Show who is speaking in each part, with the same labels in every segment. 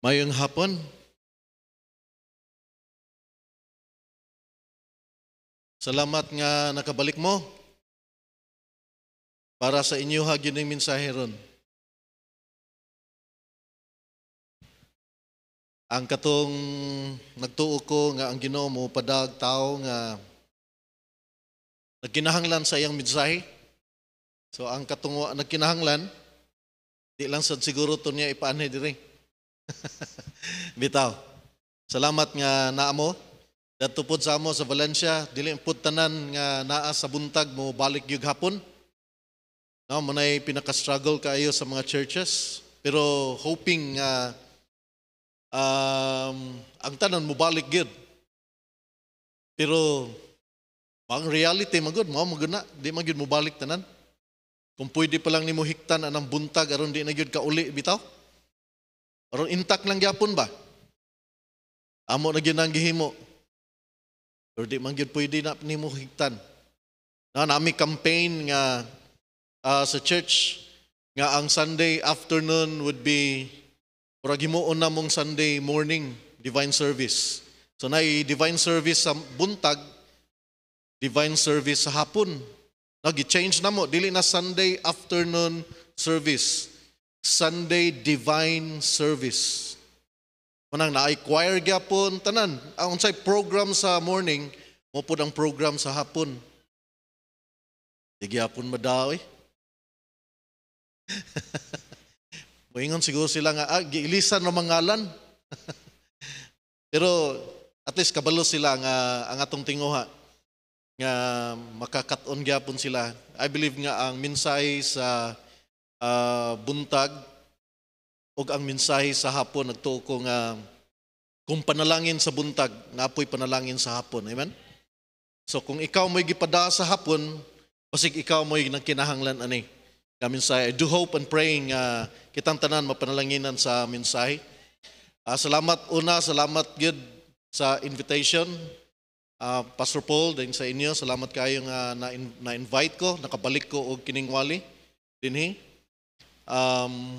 Speaker 1: Mayong hapon. Salamat nga nakabalik mo para sa inyo ha yun ron. Ang katong
Speaker 2: nagtuo ko nga ang Ginoo mo padag tao nga nagkinahanglan sa iyang mensahe. So ang katong nagkinahanglan di lang sad siguro to niya ipaanhe diri. Bitaw. Salamat nga naa mo. Datupod sa amo sa Valencia, dili pud tanan nga naa sa buntag mo balik gyud hapon. No, munay pinaka-struggle kaayo sa mga churches, pero hoping nga uh, um, ang tanan mo balik gid. Pero ang reality magud mo maguna, di magud mo balik tanan. Kung pwede pa lang nimo hiktan anang buntag aron di na gyud ka uli bitaw. Aron intact lang gyapon ba? Amo na gyud ang Pero di man gyud pwede na nimo higtan. Na nami campaign nga uh, sa church nga ang Sunday afternoon would be para gimuon na mong Sunday morning divine service. So na divine service sa buntag, divine service sa hapon. Nag-change na mo, dili na Sunday afternoon service. Sunday Divine Service. Manang naay choir gyapon tanan. Ang unsay program sa morning, mo pud ang program sa hapon. Digyapon madaw eh. Moingon siguro sila nga, ah, gilisan ng mangalan. Pero at least kabalo sila nga ang atong tinguha nga makakat makakaton gyapon sila. I believe nga ang minsay sa uh, uh, buntag o ang mensahe sa hapon nagtuo ko nga kung panalangin sa buntag napoy panalangin sa hapon amen so kung ikaw mo gipada sa hapon basig ikaw mo nang kinahanglan ani nga mensahe I do hope and praying uh, kitang tanan mapanalanginan sa mensahe uh, salamat una salamat gid sa invitation uh, Pastor Paul din sa inyo salamat kayo nga na, na invite ko nakabalik ko og kining wali dinhi um,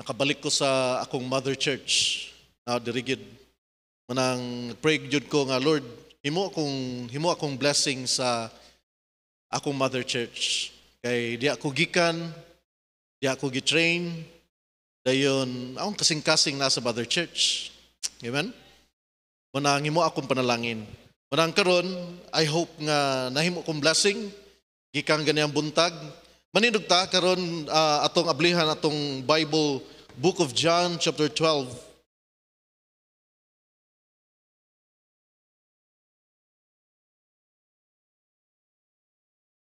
Speaker 2: nakabalik ko sa akong mother church na dirigid manang pray jud ko nga Lord himo akong himo akong blessing sa akong mother church kay di ako gikan di ako gitrain dayon akong kasing-kasing nasa mother church amen manang himo akong panalangin manang karon I hope nga nahimo akong blessing gikang ganyang buntag Manindog karon uh, atong ablihan atong Bible Book of John chapter 12.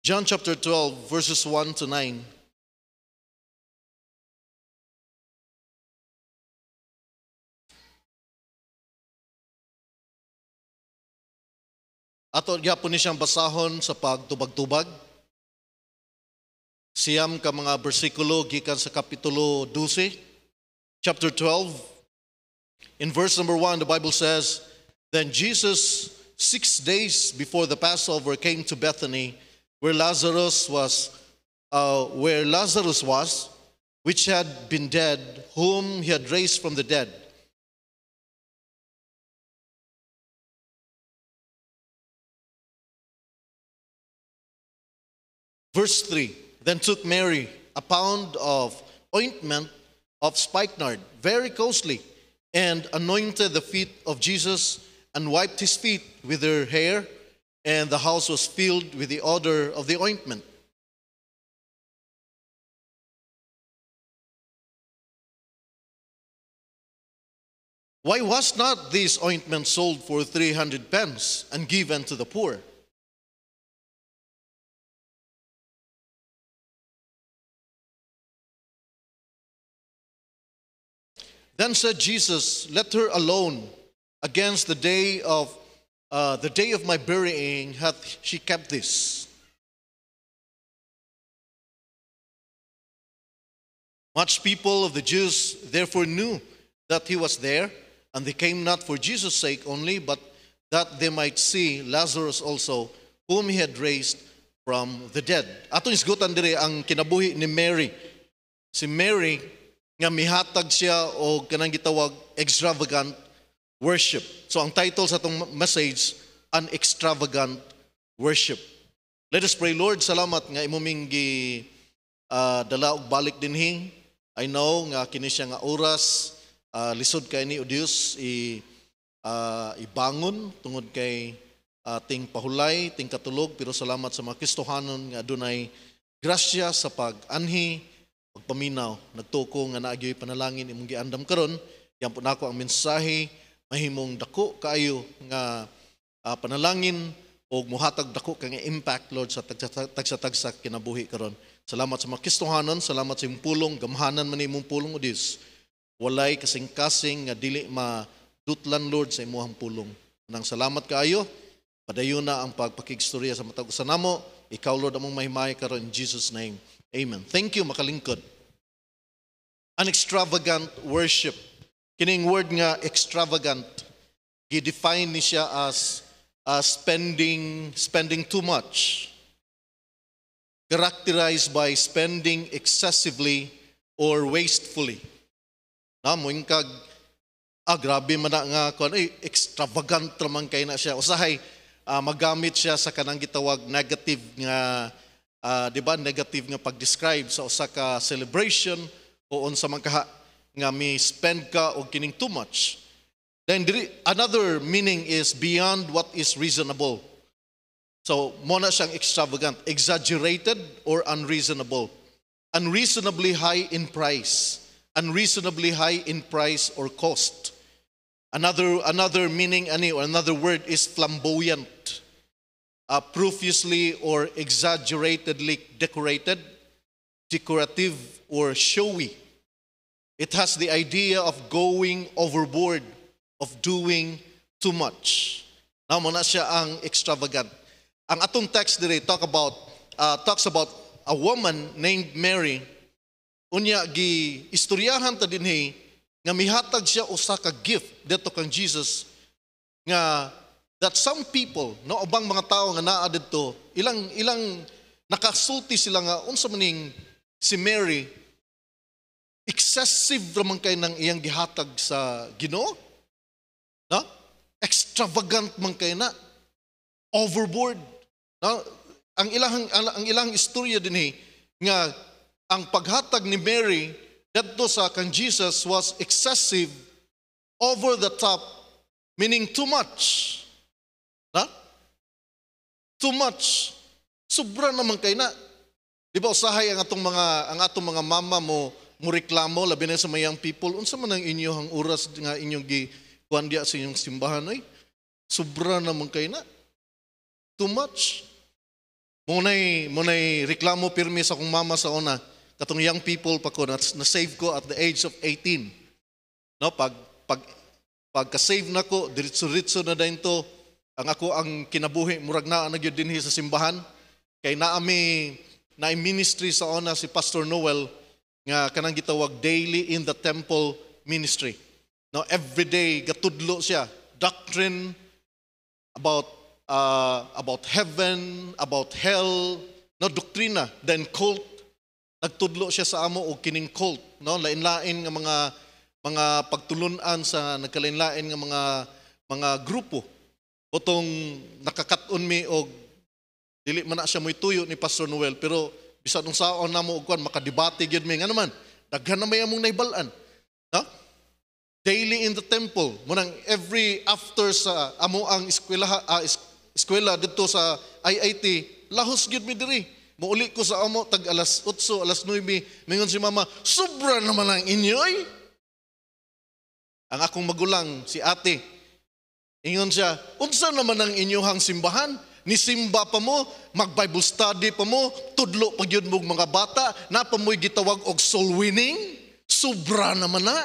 Speaker 1: John chapter 12 verses 1 to 9. Ato gyapon ni siyang basahon
Speaker 2: sa pagtubag-tubag siyam ka mga bersikulo gikan sa kapitulo 12, chapter 12. In verse number 1, the Bible says, Then Jesus, six days before the Passover, came to Bethany, where Lazarus was, uh, where Lazarus was, which had been dead, whom he had raised from the dead. Verse 3 then took Mary a pound of ointment of spikenard, very costly, and anointed the feet of Jesus and wiped his feet with her hair, and the house was filled with the odor of the ointment.
Speaker 1: Why was not this ointment sold for 300 pence and given to the poor?
Speaker 2: Then said Jesus, Let her alone. Against the day of uh, the day of my burying hath she kept this. Much people of the Jews therefore knew that he was there, and they came not for Jesus' sake only, but that they might see Lazarus also, whom he had raised from the dead. Atong isgutan dire ang kinabuhi ni Mary. Si Mary nga mihatag siya o kanang gitawag extravagant worship. So ang title sa itong message, An Extravagant Worship. Let us pray, Lord, salamat nga imuming gi uh, dala og balik dinhi. I know nga kini siya nga oras uh, lisod kay ni Dios i uh, ibangon tungod kay ating uh, pahulay, ting katulog, pero salamat sa mga Kristohanon nga dunay grasya sa pag-anhi pagpaminaw, nagtuko nga naagyoy panalangin imong giandam karon, yan po nako ang mensahe mahimong dako kaayo nga uh, panalangin o muhatag dako kang impact Lord sa tagsa-tagsa kinabuhi karon. Salamat sa mga Kristohanon, salamat sa imong pulong, gamhanan man imong pulong o Dios. Walay kasing-kasing nga dili ma dutlan Lord sa imong pulong. Nang salamat kaayo. Padayon na ang pagpakigstorya sa matag usa namo. Ikaw Lord among mahimay karon in Jesus name. Amen. Thank you, makalingkod. An extravagant worship. Kining word nga extravagant, gidefine ni siya as uh, spending, spending too much. Characterized by spending excessively or wastefully. Namoy kag ah, grabe man na nga kon ay extravagant man kay na siya usahay uh, magamit siya sa kanang gitawag negative nga uh, uh, di ba, negative nga pag-describe sa usa ka celebration o unsa man kaha nga may spend ka og kining too much. Then another meaning is beyond what is reasonable. So, mo na siyang extravagant, exaggerated or unreasonable. Unreasonably high in price, unreasonably high in price or cost. Another another meaning any or another word is flamboyant. uh, profusely or exaggeratedly decorated, decorative, or showy. It has the idea of going overboard, of doing too much. Now, muna siya ang extravagant. Ang atong text dire talk about uh, talks about a woman named Mary unya gi istoryahan ta dinhi nga mihatag siya usa ka gift dito kang Jesus nga that some people, no, ubang mga tao nga naa dito, ilang, ilang nakasulti sila nga, unsa maning si Mary, excessive raman kay ng iyang gihatag sa Ginoo. No? Extravagant man kay na. Overboard. No? Ang ilang ang, ilang istorya dinhi eh, nga ang paghatag ni Mary dadto sa kan Jesus was excessive, over the top, meaning too much. Na? Too much. Sobra naman kay na. Di ba usahay ang atong mga ang atong mga mama mo mo reklamo labi na sa mayang people unsa man ang inyo ang oras nga inyong gi kuan sa inyong simbahan ay sobra naman kay na. Too much. Munay munay reklamo pirmi sa kong mama sa una katong young people pa ko na, na save ko at the age of 18. No pag pag pagka-save na ko, diretso-diretso na din to, ang ako ang kinabuhi murag na na dinhi sa simbahan kay naa mi na ministry sa ona si Pastor Noel nga kanang gitawag daily in the temple ministry. no every day gatudlo siya doctrine about uh, about heaven, about hell, no doktrina, then cult. Nagtudlo siya sa amo og kining cult, no lain-lain nga mga mga pagtulunan sa nagkalain-lain nga mga mga grupo Butong nakakaton mi og dili man na siya mo'y tuyo ni Pastor Noel, pero bisan nung saon na mo og kwan, makadibati gyud mi. Nga naman, daghan na may among naibalan. No? Daily in the temple, munang every after sa amo ang eskwela, uh, ah, eskwela dito sa IIT, lahos gyud mi diri. Muuli ko sa amo tag alas 8, alas 9, mingon si mama, sobra naman ang inyoy. Ang akong magulang, si ate, Ingon siya, unsa naman ang inyuhang simbahan? Ni simba pa mo, mag-Bible study pa mo, tudlo pa yun mong mga bata, na pa mo'y gitawag og soul winning, sobra naman na.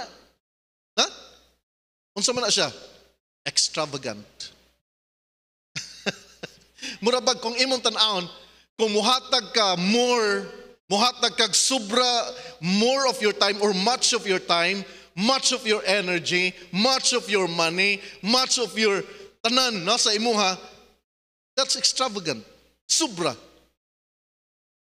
Speaker 2: Ha? Unsa man na siya? Extravagant. Murabag kung imong tan-aon, kung muhatag ka more, muhatag kag sobra more of your time or much of your time much of your energy, much of your money, much of your tanan nasa imuha, that's extravagant. Sobra.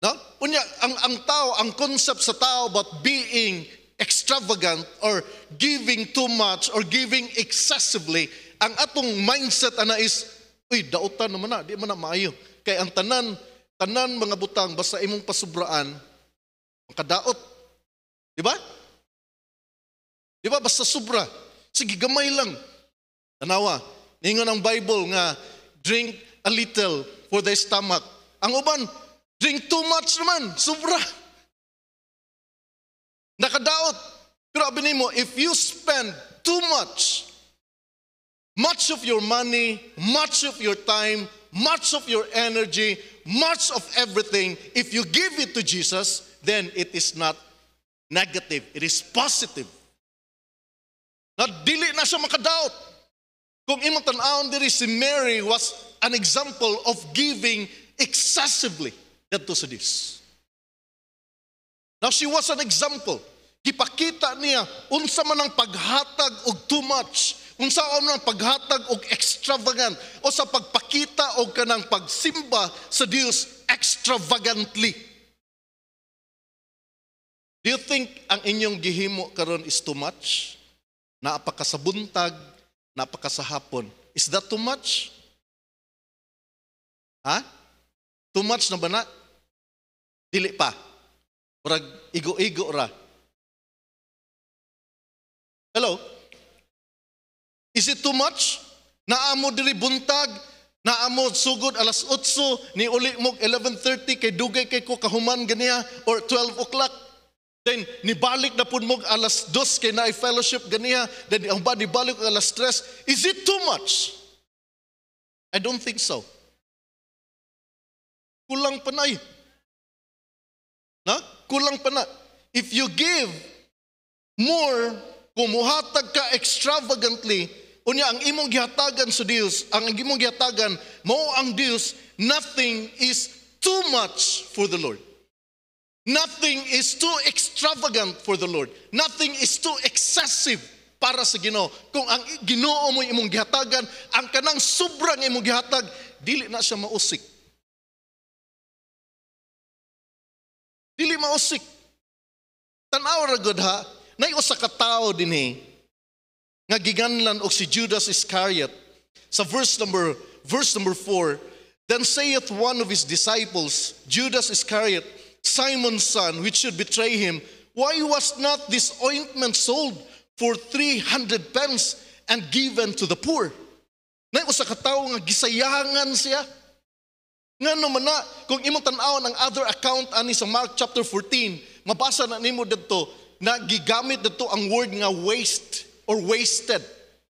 Speaker 2: No? Unya, ang, ang tao, ang concept sa tao about being extravagant or giving too much or giving excessively, ang atong mindset ana is, uy, dautan naman na, di man na maayo. Kaya ang tanan, tanan mga butang, basta imong pasubraan, kadaot. Di ba? Di ba? Basta sobra. Sige, gamay lang. Tanawa, ningon ang Bible nga, drink a little for thy stomach. Ang uban, drink too much naman, sobra. Nakadaot. Pero abinin mo, if you spend too much, much of your money, much of your time, much of your energy, much of everything, if you give it to Jesus, then it is not negative, it is positive na dili na siya makadaot. Kung imong tan-aon diri si Mary was an example of giving excessively dito sa Dios. Now she was an example. Gipakita niya unsa man ang paghatag og too much, unsa man ang paghatag og extravagant o sa pagpakita og kanang pagsimba sa Dios extravagantly. Do you think ang inyong gihimo karon is too much? napakasabuntag, napakasahapon. Is that too much? Ha? Too much na ba na? Dili pa. Murag igo-igo ra.
Speaker 1: Hello? Is it too
Speaker 2: much? Naamo diri buntag, naamo sugod alas 8, ni uli mo 11:30 kay dugay kay ko kahuman ganiya or 12 o'clock Then, nibalik na po mo alas dos kay na fellowship ganiha. Then, ang ba nibalik alas stress Is it too much? I don't think so. Kulang pa na eh. Kulang pana If you give more, kumuhatag ka extravagantly, unya ang imong gihatagan sa Dios, ang imong gihatagan, mo ang Dios, nothing is too much for the Lord. Nothing is too extravagant for the Lord. Nothing is too excessive para sa Ginoo. Kung ang Ginoo mo imong gihatagan, ang kanang sobrang imong gihatag, dili na siya mausik.
Speaker 1: Dili mausik. Tanaw
Speaker 2: ra gud ha, nay usa ka tawo dinhi eh, nga giganlan og si Judas Iscariot sa verse number verse number 4, then saith one of his disciples, Judas Iscariot, Simon's son, which should betray him, why was not this ointment sold for 300 pence and given to the poor? Na usa ka nga gisayangan siya. Nga naman na, kung imo tanaw ng other account ani sa Mark chapter 14, mabasa na nimo dito na gigamit dito ang word nga waste or wasted.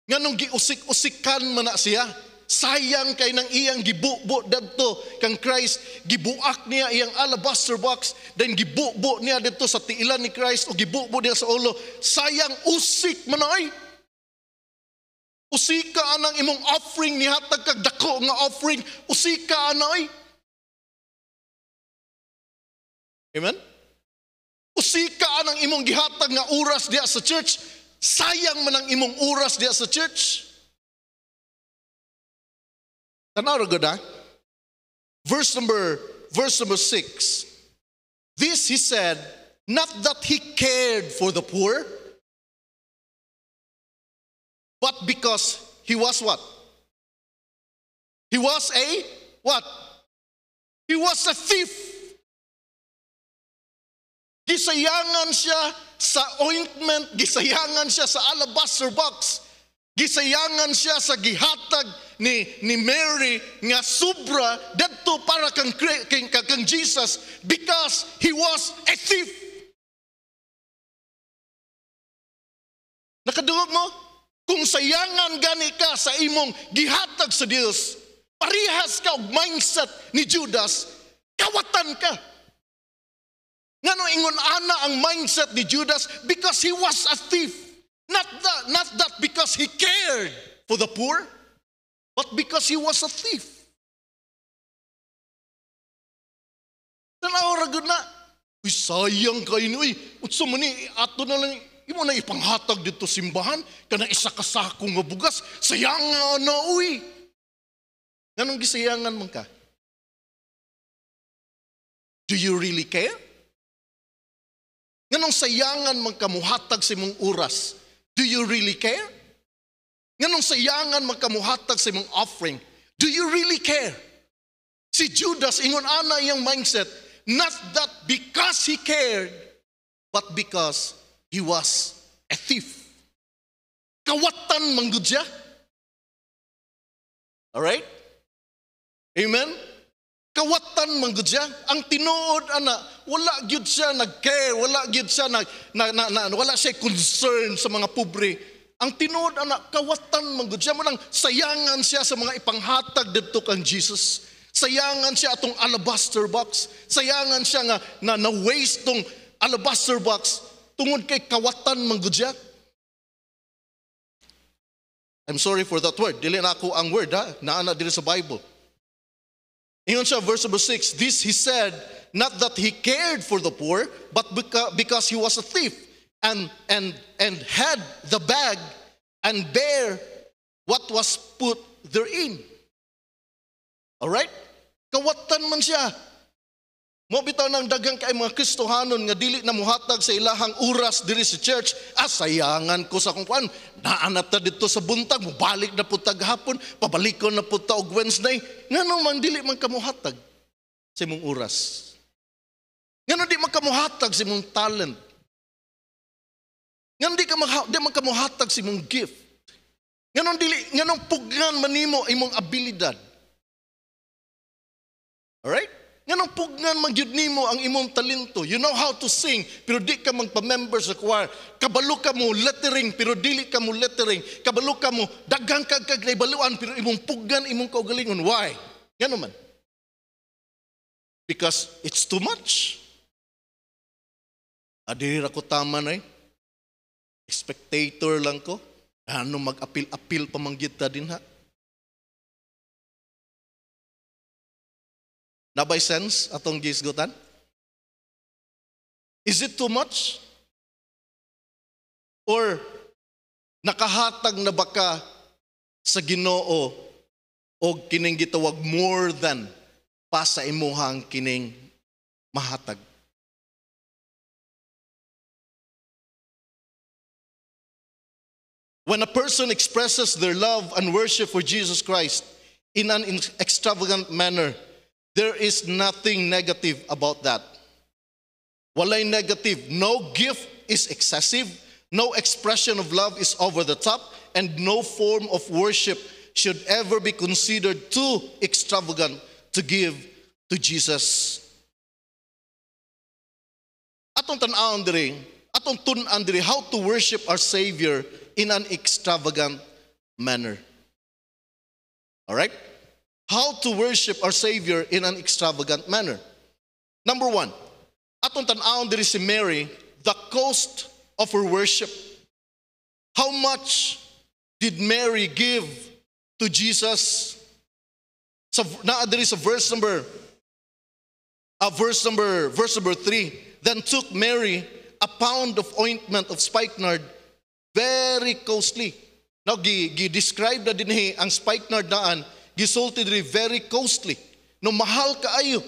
Speaker 2: Nga nung giusik-usikan man na siya sayang kay nang iyang gibubo dadto kang Christ gibuak niya iyang alabaster box then gibubo niya dito sa tiilan ni Christ o gibubo niya sa ulo sayang usik manoy usika anang imong offering ni hatag kag dako nga offering usika anay.
Speaker 1: Amen Usika anang imong gihatag nga oras diya sa church sayang man ang imong oras diya sa church Tanawag ko Verse number,
Speaker 2: verse number 6. This he said, not that he cared for the poor, but because
Speaker 1: he was what? He was a what?
Speaker 2: He was a thief. Gisayangan siya sa ointment, gisayangan siya sa alabaster box, gisayangan siya sa gihatag ni, ni Mary nga sobra dito para kang, kang, kang Jesus because he was a thief. Nakadungog mo? Kung sayangan gani ka sa imong gihatag sa Dios, parihas ka og mindset ni Judas, kawatan ka. Ngano ingon ana ang mindset ni Judas because he was a thief. Not that, not that because he cared for
Speaker 1: the poor but because he was a thief.
Speaker 2: Tanaw ragod na. Uy, sayang kayo ni, uy, utso mo ni, ato na lang, imo na ipanghatag dito simbahan, kana isa kasako nga bugas, sayang nga na uy. Ganong gisayangan man ka?
Speaker 1: Do you really care? Ganong sayangan
Speaker 2: man ka, muhatag sa mong oras. Do you really care? Nganong sa iyangan magkamuhatag sa imong offering, do you really care? Si Judas, ingon ana iyang mindset, not that because he cared, but because he was a thief. Kawatan manggod siya. Alright? Amen? Kawatan manggod Ang tinuod, ana, wala gyud siya nag-care, wala gyud siya nag, na, na, na, wala siya concern sa mga pobre ang tinuod anak, kawatan man siya mo nang sayangan siya sa mga ipanghatag didto kang Jesus. Sayangan siya atong alabaster box. Sayangan siya nga na na-waste tong alabaster box tungod kay kawatan man siya. I'm sorry for that word. Dili na ako ang word ha, na dili sa Bible. Ingon siya verse number 6, this he said not that he cared for the poor, but because he was a thief and, and, and had the bag and bear what was put therein. right? Kawatan man siya. Mo bitaw ng daghang kay mga Kristohanon nga dili na muhatag sa ilahang oras diri sa church. Asayangan ko sa kung kuan. Naanat na dito sa buntag, mubalik na po hapon, pabalik ko na po og Wednesday. Ngano man dili man kamuhatag sa imong oras. Ngano di man kamuhatag sa imong talent. Nganon di ka magha, di man ka mohatag sa imong gift. Nganon dili nganon pugnan manimo imong abilidad. All right? Nganon pugnan man magyud nimo ang imong talento. You know how to sing pero di ka magpa-member sa choir. Kabalo ka mo lettering pero dili ka mo lettering. Kabalo ka mo daghan kag kag naibaluan pero imong pugnan imong kaugalingon. Why? Nganon man. Because it's too much. Adiri ra ko tama na eh. Spectator lang ko. Ano mag-apil-apil pamanggit
Speaker 1: ta din ha? Nabay sense atong gisgutan? Is it too much?
Speaker 2: Or nakahatag na baka sa Ginoo o kining gitawag more than pa sa imuhang
Speaker 1: kining mahatag.
Speaker 2: When a person expresses their love and worship for Jesus Christ in an extravagant manner, there is nothing negative about that. Walay negative. No gift is excessive, no expression of love is over the top, and no form of worship should ever be considered too extravagant to give to Jesus. Atong tanawon diri, atong tunan diri how to worship our Savior in an extravagant manner. All right? How to worship our Savior in an extravagant manner. Number one, atong tanawon diri si Mary, the cost of her worship. How much did Mary give to Jesus? So na there is a verse number a verse number verse number 3 then took Mary a pound of ointment of spikenard Very costly. Now, gi-describe na din he, ang spike na daan, gisulti diri very costly. No, mahal kaayo.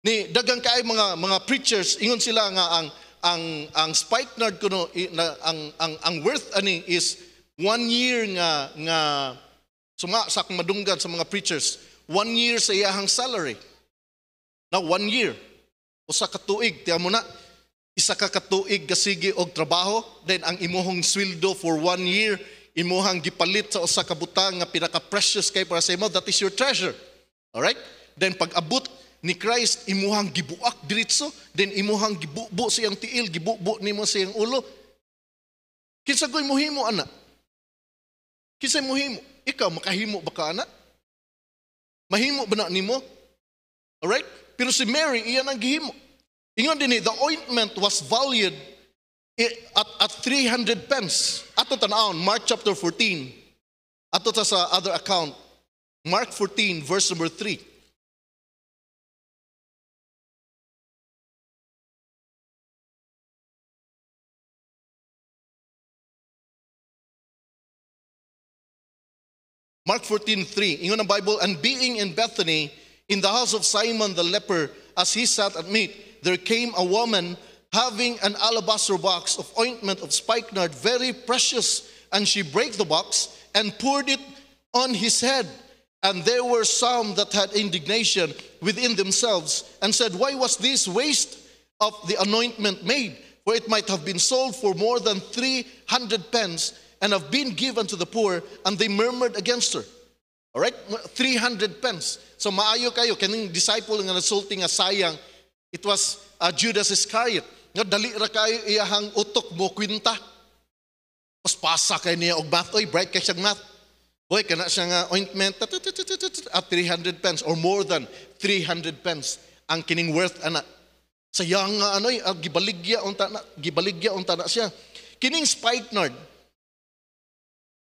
Speaker 2: Ni, dagang kaayo mga, mga preachers, ingon sila nga ang, ang, ang spike nerd kuno, na, ang, ang, ang worth ani is one year nga, nga suma, sak madunggan sa mga preachers, one year sa iyahang salary. Now, one year. O sa katuig, tiyan mo na, isa ka katuig kasigi og trabaho, then ang imuhong sweldo for one year, imuhang gipalit sa usa ka butang nga pinaka-precious kay para sa imo, that is your treasure. All right? Then pag abot ni Christ, imuhang gibuak diritso, then imuhang gibubo sa siyang tiil, gibubo nimo siyang ulo. Kinsa goy mohimo ana? Kinsa mohimo? Ikaw makahimo ba ka ana? Mahimo ba na nimo? All right? Pero si Mary, iya nang gihimo. Ingon dini, the ointment was valued at, at 300 pence. Ato tanawon Mark chapter 14. Ato ta sa other account. Mark 14 verse number 3. Mark 14:3 ingon ang Bible and being in Bethany in the house of Simon the leper as he sat at meat there came a woman having an alabaster box of ointment of spikenard, very precious, and she brake the box and poured it on his head. And there were some that had indignation within themselves and said, Why was this waste of the anointment made? For it might have been sold for more than 300 pence and have been given to the poor. And they murmured against her. All right? 300 pence. So maayo kayo, kaning disciple nga nasulting a sayang, It was uh, Judas Iscariot. Nga dali ra kayo iyahang utok mo kwinta. Tapos pasa kay niya og math. Oy, bright kay siyang math. Boy, kana siya nga ointment at 300 pence or more than 300 pence ang kining worth ana. Sayang nga anoy, uh, ah, gibaligya unta na, gibaligya unta na siya. Kining spikenard,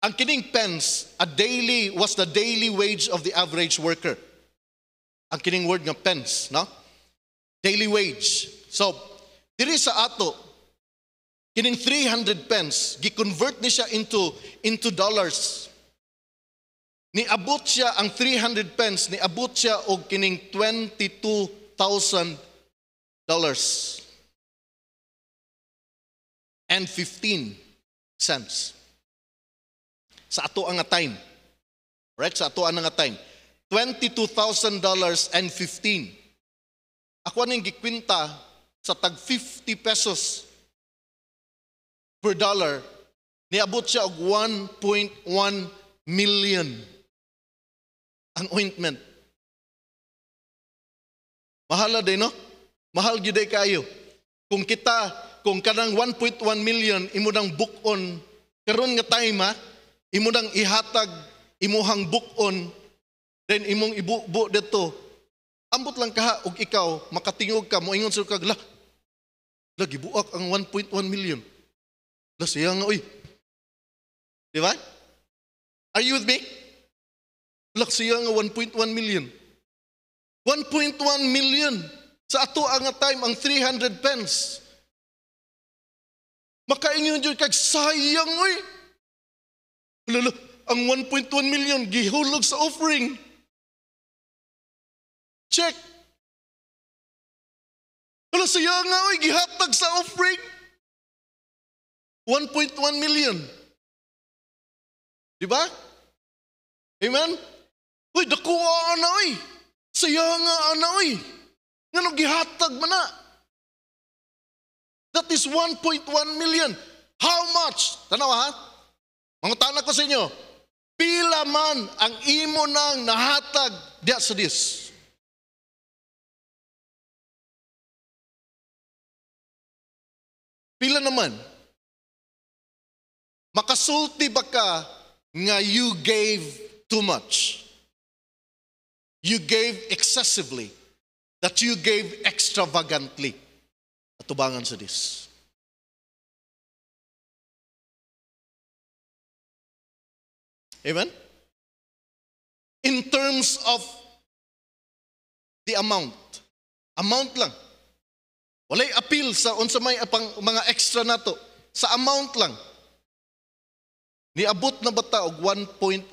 Speaker 2: ang kining pence, a daily was the daily wage of the average worker. Ang kining word nga pence, no? daily wage. So, diri sa ato, kining 300 pence, gi-convert ni siya into, into dollars. Niabot siya ang 300 pence, niabot siya og kining 22,000 dollars and 15 cents. Sa ato ang time. Right? Sa ato ang time. $22,000 dollars and 15 ako ano yung gikwinta sa tag 50 pesos per dollar, niabot siya og 1.1
Speaker 1: million ang ointment.
Speaker 2: Mahal na din, no? Mahal gyud eh kayo. Kung kita, kung kanang 1.1 million imo nang book on karon nga time ha, imo nang ihatag imuhang on then imong ibubo dito ambot lang kaha og ikaw makatingog ka moingon sa kag lagi buak ang 1.1 million. La siya nga oy. Di ba? Are you with me? Lak siya nga 1.1 million. 1.1 million sa ato ang time ang 300 pence. Makaingon jud kag sayang oy. Lalo, ang
Speaker 1: 1.1 million gihulog sa offering. Check. Wala siya nga, oy, gihatag sa offering. 1.1 million. Di ba? Amen? Uy, dakuha na, oy. Siya nga, na, oy.
Speaker 2: Nga nung gihatag man na. That is 1.1 million. How much? Tanaw ha? Mangutana ko sa inyo, pila man ang imo nang nahatag diya sa this.
Speaker 1: Pila naman? Makasulti ba ka nga you
Speaker 2: gave too much? You gave excessively. That you gave extravagantly. Atubangan sa this.
Speaker 1: Amen? In terms of the amount.
Speaker 2: Amount lang. Walay appeal sa unsa may apang mga extra nato sa amount lang. Niabot na bata og 1.1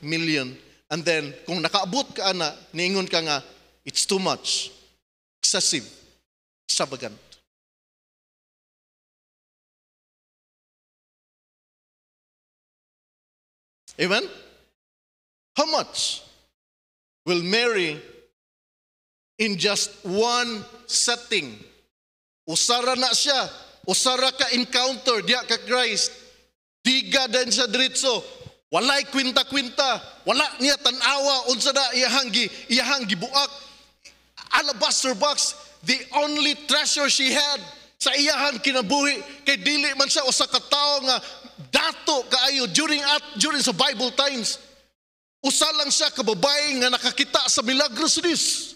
Speaker 2: million and then kung nakaabot ka ana niingon ka nga it's too much. Excessive. Extravagant. Amen? How much will Mary in just one setting Usara na siya. Usara ka encounter diya ka Christ. Diga din sa diritso. Walay kwinta-kwinta. Wala niya tanawa unsa na iyahang gi buak. Alabaster box the only treasure she had sa iyahang kinabuhi kay dili man siya usa ka tawo nga dato kaayo during at during sa Bible times. Usa lang siya ka babae nga nakakita sa milagros Dios.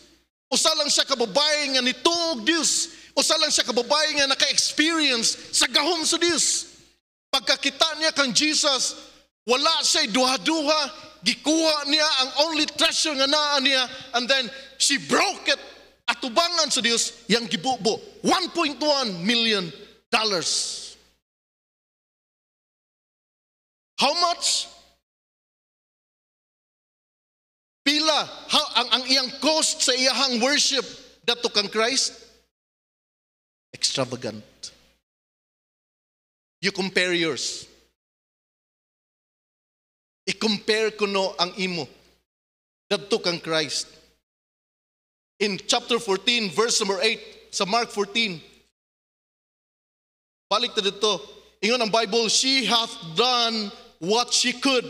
Speaker 2: Usa lang siya ka babae nga nituog Dios Usa lang siya kababay nga naka-experience sa gahom sa Dios. Pagkakita niya kang Jesus, wala siya duha-duha, gikuha niya ang only treasure nga naa niya and then she broke it atubangan sa Dios yang gibubo 1.1 million dollars.
Speaker 1: How much? Pila how ang ang iyang cost sa iyang worship dato kang Christ? extravagant. You compare yours. I-compare ko no ang imo. Dadto kang Christ. In
Speaker 2: chapter 14, verse number 8, sa Mark 14, balik na dito, ingon ang Bible, She hath done what she could.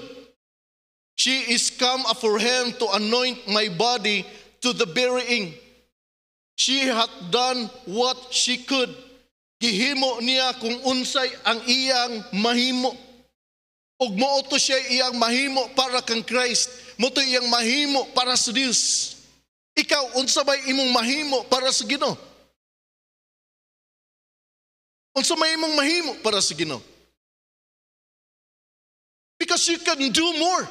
Speaker 2: She is come for him to anoint my body to the burying. She had done what she could. Gihimo niya kung unsay ang iyang mahimo. Og mao siya iyang mahimo para kang Christ. Mo iyang mahimo para sa Dios. Ikaw unsa bay imong mahimo para sa Ginoo? Unsa may imong
Speaker 1: mahimo para sa Ginoo? Because you can do more.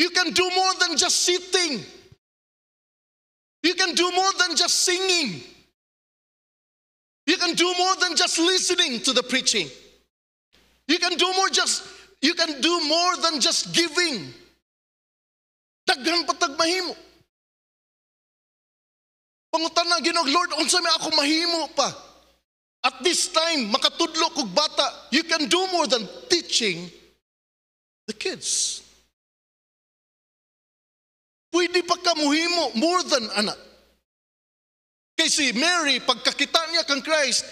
Speaker 1: You can do more than just sitting.
Speaker 2: You can do more than just singing. You can do more than just listening to the preaching. You can do more just you can do more than just giving. Daghan patag mahimo. Pangutan ginog Lord unsa may ako mahimo pa? At this time makatudlo kog bata, you can do more than teaching the
Speaker 1: kids. Pwede muhimo more than
Speaker 2: anak. Kay si Mary, pagkakita niya kang Christ,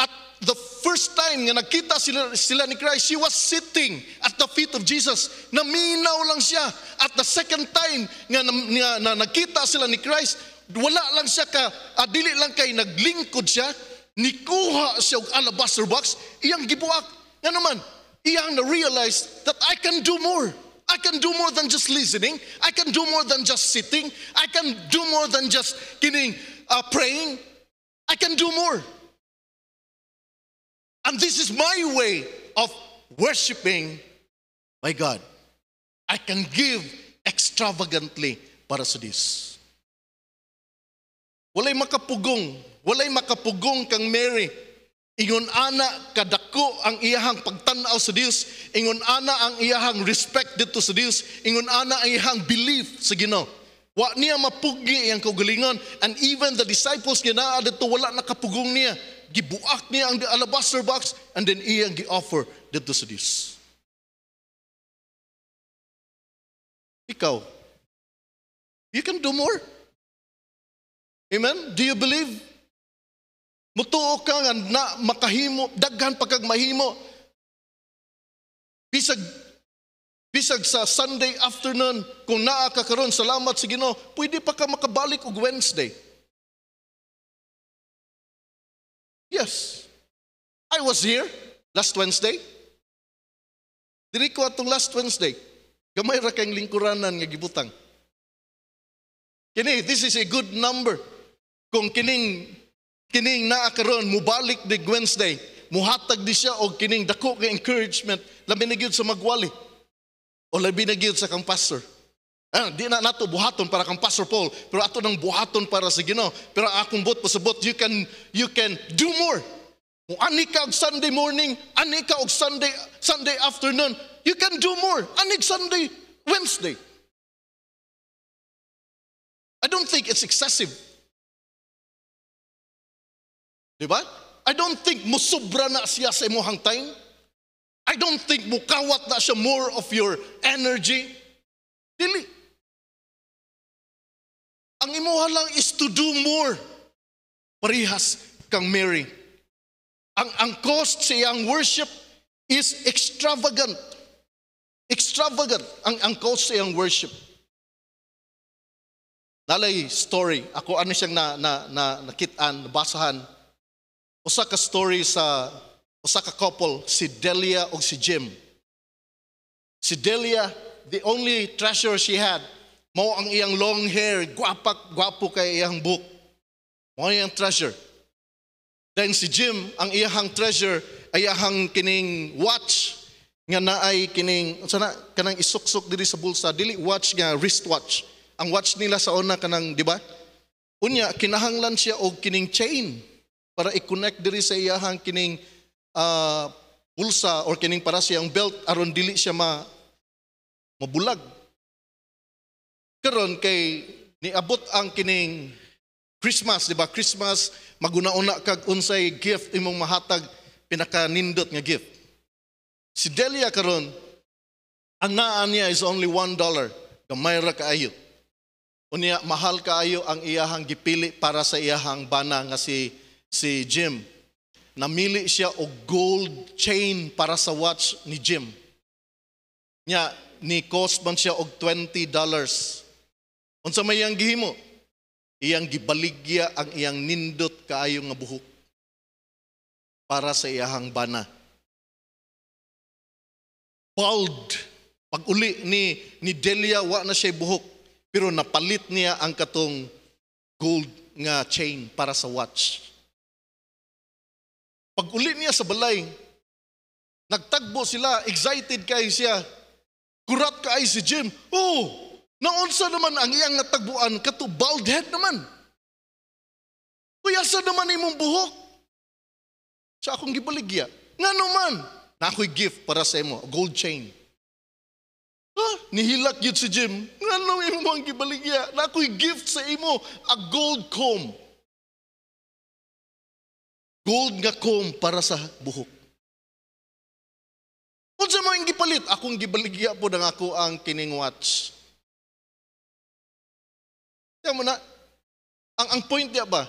Speaker 2: at the first time nga nakita sila, sila ni Christ, she was sitting at the feet of Jesus. Naminaw lang siya. At the second time nga na, na, na nakita sila ni Christ, wala lang siya ka, adili ah, lang kay naglingkod siya, nikuha siya og alabaster box, iyang gibuak. Nga naman, iyang na-realize that I can do more. I can do more than just listening. I can do more than just sitting. I can do more than just getting, uh, praying. I can do more. And this is my way of worshiping my God. I can give extravagantly para sa Diyos. Walay makapugong, walay makapugong kang Mary Ingon ana kadako ang iyahang pagtanaw sa Dios, ingon ana ang iyahang respect dito sa Dios, ingon ana ang iyahang belief sa Ginoo. Wa niya mapugi ang kaugalingon and even the disciples ginaa dito wala nakapugong niya. Gibuak niya ang alabaster box and then iyang gi-offer dito sa Dios.
Speaker 1: Ikaw, you can do more. Amen? Do you believe? Mutuo ka nga na
Speaker 2: makahimo, daghan pagkagmahimo. Bisag bisag sa Sunday afternoon kung naa ka karon salamat sa Ginoo, pwede pa ka makabalik og Wednesday. Yes. I was here last Wednesday. Diri ko atong last Wednesday. Gamay ra kayong lingkuranan nga gibutang. Kini, this is a good number. Kung kining Kining naa karon mubalik dig Wednesday, muhatag di siya og kining dako nga encouragement labi na gyud sa magwali o labi na gyud sa kang pastor. Ah, di na nato buhaton para kang Pastor Paul, pero ato nang buhaton para sa Ginoo. Pero akong bot pasabot, you can you can do more. Kung ani ka og Sunday morning, ani ka og Sunday Sunday afternoon, you can do more. Ani Sunday Wednesday. I don't think it's
Speaker 1: excessive Di ba? I don't think mo na siya sa imong hangtime. I don't think mo kawat na siya more of your energy. Dili. Ang imuha
Speaker 2: lang is to do more. Parihas kang Mary. Ang ang cost sa iyang worship is extravagant. Extravagant ang ang cost sa iyang worship. Dalay story, ako ano siyang na, na, na nakitaan, nabasahan usa ka story sa usa ka couple si Delia ug si Jim. Si Delia, the only treasure she had mao ang iyang long hair, guapak guapo kay iyang buhok. Mao iyang treasure. Then si Jim, ang iyang treasure ay iyang kining watch nga naay kining sana kanang isuksok diri sa bulsa dili watch nga wristwatch ang watch nila sa una kanang di ba unya kinahanglan siya og kining chain para i-connect diri sa iyahang kining uh, bulsa or kining para siyang belt aron dili siya ma mabulag. Karon kay niabot ang kining Christmas, di ba? Christmas, maguna-una kag unsay gift imong mahatag pinakanindot nga gift. Si Delia karon ang naa niya is only one dollar. Gamay ra kaayo. Unya mahal kaayo ang iyahang gipili para sa iyahang bana nga si si Jim. Namili siya og gold chain para sa watch ni Jim. Nya, ni cost man siya og 20 dollars. Unsa may iyang gihimo? Iyang gibaligya ang iyang nindot kaayo nga buhok para sa iyahang bana. Bald. Pag uli ni, ni Delia, wa na siya buhok. Pero napalit niya ang katong gold nga chain para sa watch. Pag uli niya sa balay, nagtagbo sila, excited kay siya. Kurat ka ay si Jim. Oh, naunsa naman ang iyang natagbuan, kato bald head naman. Kuya, sa naman imong buhok? Sa akong gibaligya. Nga naman, na ako'y gift para sa imo, gold chain. Ha? Nihilak yun si Jim. Nga nung imo ang gibaligya, na ako'y gift sa imo, a gold comb gold nga comb para
Speaker 1: sa buhok. Unsa mo ang gipalit? Akong gibaligya po ng
Speaker 2: ako ang kining watch. Kaya mo na, ang, ang point niya ba,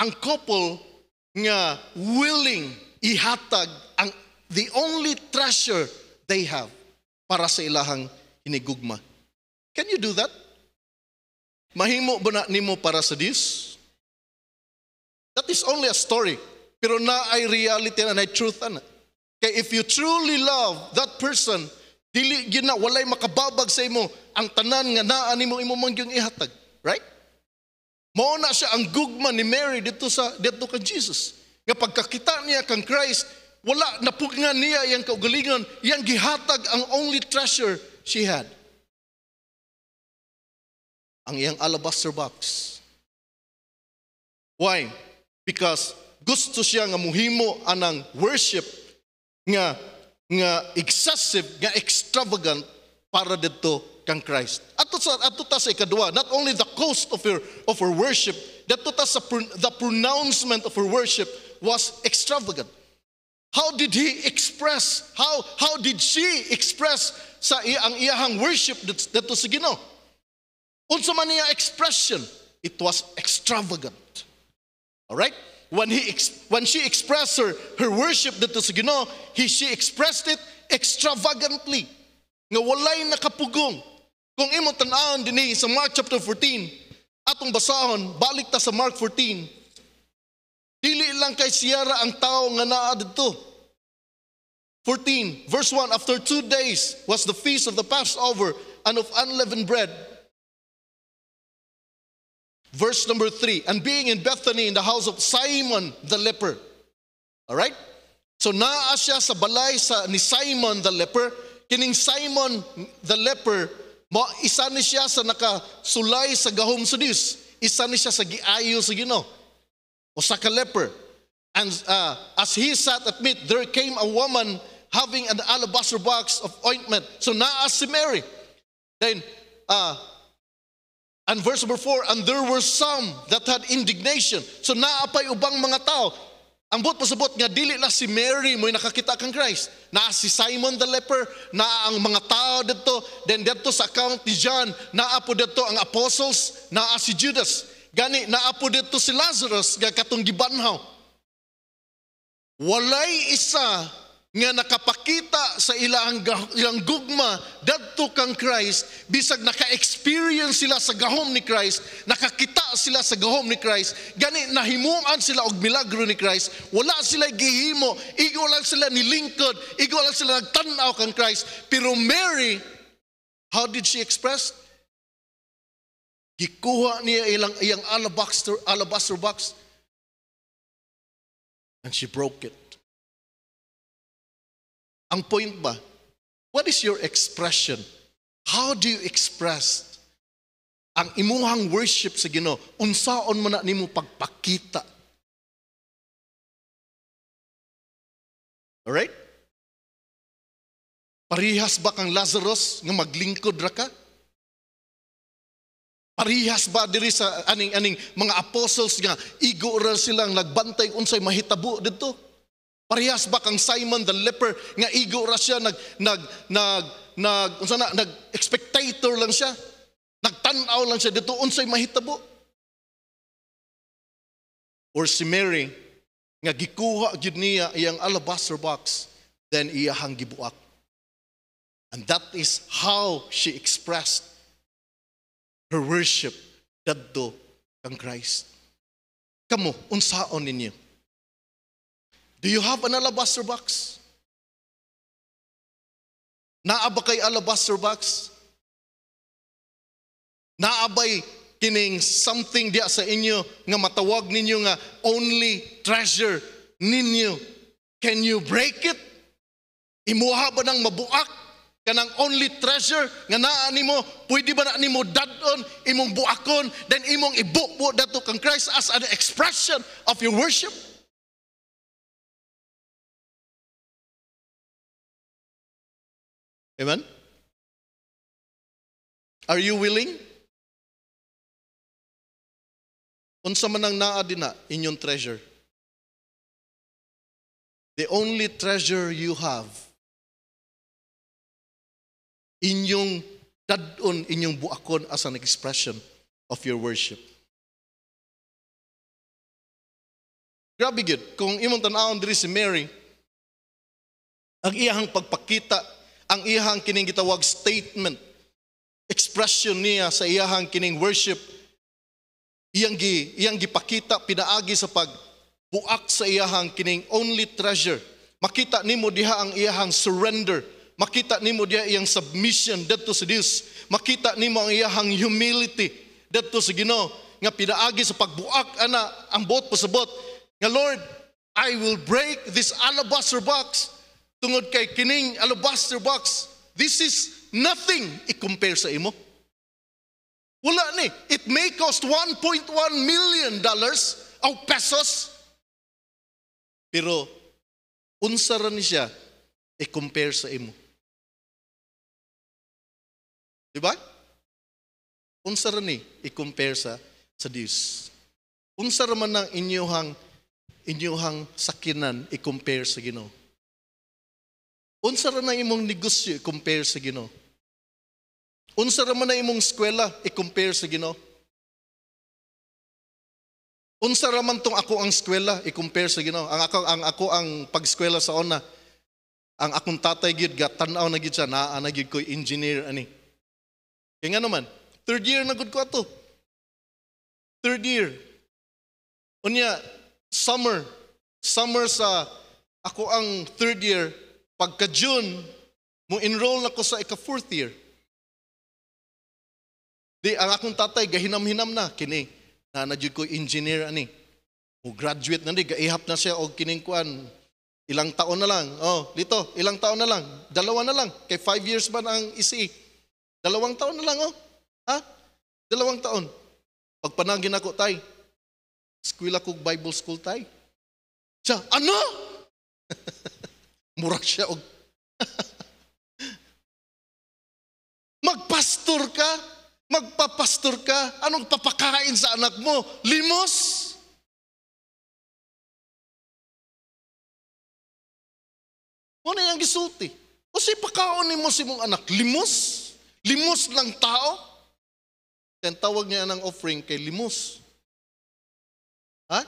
Speaker 2: ang couple nga willing ihatag ang the only treasure they have para sa ilahang hinigugma. Can you do that? Mahimo ba na nimo para sa this? That is only a story. Pero na ay reality na, ay truth na. Kaya if you truly love that person, dili yun na, walay makababag sa imo ang tanan nga naa nimo imo mang yung ihatag. Right? Mao na siya ang gugma ni Mary dito sa dito kay Jesus. Nga pagkakita niya kang Christ, wala napugngan niya yang kaugalingon, yang gihatag ang only treasure she had. Ang iyang alabaster box. Why? Because gusto siya nga muhimo anang worship nga nga excessive nga extravagant para dito kang Christ. Ato sa ato ta sa ikadua, not only the cost of your of her worship, dito ta sa the pronouncement of her worship was extravagant. How did he express? How how did she express sa ang iyang worship dito sa Ginoo? Unsa man niya expression? It was extravagant. All right? when, he when she expressed her, her worship dito sa Ginoo, he, she expressed it extravagantly. Nga walay nakapugong. Kung imo tan-aon sa Mark chapter 14, atong basahon balik ta sa Mark 14. Dili lang kay siyara ang tao nga naa dito. 14 verse 1 after two days was the feast of the Passover and of unleavened bread Verse number three, and being in Bethany in the house of Simon the leper. All right? So naa siya sa balay sa ni Simon the leper. Kining Simon the leper, mo isa ni siya sa nakasulay sa gahom sa Dios. Isa ni siya sa giayo sa Ginoo. O sa leper. And uh, as he sat at meat, there came a woman having an alabaster box of ointment. So naa si Mary. Then, uh, And verse number 4, And there were some that had indignation. So naapay ubang mga tao. Ang bot pasabot nga dili na si Mary mo'y nakakita kang Christ. Na si Simon the leper, na ang mga tao dito, then dito sa account ni John, na apo dito ang apostles, na si Judas. Gani, na apo dito si Lazarus, nga katong gibanhaw. Walay isa nga nakapakita sa ilang ilang gugma dadto kang Christ bisag naka-experience sila sa gahom ni Christ nakakita sila sa gahom ni Christ gani nahimuan sila og milagro ni Christ wala sila gihimo igo lang sila nilingkod igo lang sila nagtan-aw kang Christ pero Mary how did she express gikuha niya ilang iyang
Speaker 1: alabaster alabaster box and she broke it
Speaker 2: ang point ba? What is your expression? How do you express ang imuhang worship sa Ginoo?
Speaker 1: Unsaon man na nimo pagpakita? All right? Parihas ba kang Lazarus nga
Speaker 2: maglingkod ra ka? Parihas ba diri sa aning aning mga apostles nga igo ra silang nagbantay unsay mahitabo didto? Parehas ba kang Simon the leper nga igo ra siya nag nag nag nag unsa na nag expectator lang siya. Nagtan-aw lang siya dito unsay mahitabo. Or si Mary nga gikuha gyud niya iyang alabaster box then iyahang gibuak. And that is how she expressed her worship dadto kang Christ. Kamo unsaon ninyo? Do you have an
Speaker 1: alabaster box? Naaba kay alabaster
Speaker 2: box? Naabay kining something diya sa inyo nga matawag ninyo nga only treasure ninyo. Can you break it? Imuha ba ng mabuak? Kanang only treasure nga naa nimo, pwede ba na nimo dadon imong buakon then imong ibubo dato kang Christ as an expression of your worship?
Speaker 1: Amen? Are you willing? Unsa man ang naa na inyong treasure.
Speaker 2: The only treasure you have inyong dadon, inyong buakon as an expression of your worship. Grabe gid, kung imong tan-awon diri si Mary, ang iyahang pagpakita ang iyahang kining gitawag statement, expression niya sa iyahang kining worship, iyang, gi, iyang gipakita, pinaagi sa pag buak sa iyahang kining only treasure. Makita nimo diha ang iyahang surrender. Makita nimo diha iyang submission dito sa Dios. Makita nimo ang iyahang humility dito sa Ginoo nga pinaagi sa pagbuak ana ang buot pasabot nga Lord, I will break this alabaster box tungod kay kining alabaster box, this is nothing i-compare sa imo. Wala ni. It may cost 1.1 million dollars o pesos. Pero,
Speaker 1: unsa ra ni siya i-compare sa imo.
Speaker 2: Diba? Unsa ra ni i-compare sa sa Dios. Unsa ra man ang inyohang inyohang sakinan i-compare sa Ginoo. Unsa ra na imong negosyo i-compare sa Ginoo? Unsa ra man na imong eskwela i-compare sa Ginoo? Unsa ra man tong ako ang eskwela i-compare sa Ginoo? Ang ako ang ako ang pag-eskwela sa ona. Ang akong tatay gid tan aw na gid siya naa na gid koy engineer ani. Kaya nga naman, third year na gud ko ato. Third year. Unya summer, summer sa ako ang third year Pagka June, mo enroll ko sa ika fourth year. Di ang akong tatay gahinam-hinam na kini na nanadyod ko engineer ani. Mo graduate na ni gaihap na siya og kining kuan ilang taon na lang. Oh, dito, ilang taon na lang. Dalawa na lang. Kay five years ba ang isi? Dalawang taon na lang, oh. Ha? Dalawang taon. Pagpanagin ako, tay. School ako, Bible school, tay. Siya, ano? Mura siya og... Magpastor ka? Magpapastor ka? Anong papakain sa anak mo?
Speaker 1: Limos?
Speaker 2: Muna ano yung gisulti. O si pakaon ni mo si mong anak, limos? Limos ng tao? Kaya tawag niya ng offering kay limos. Ha?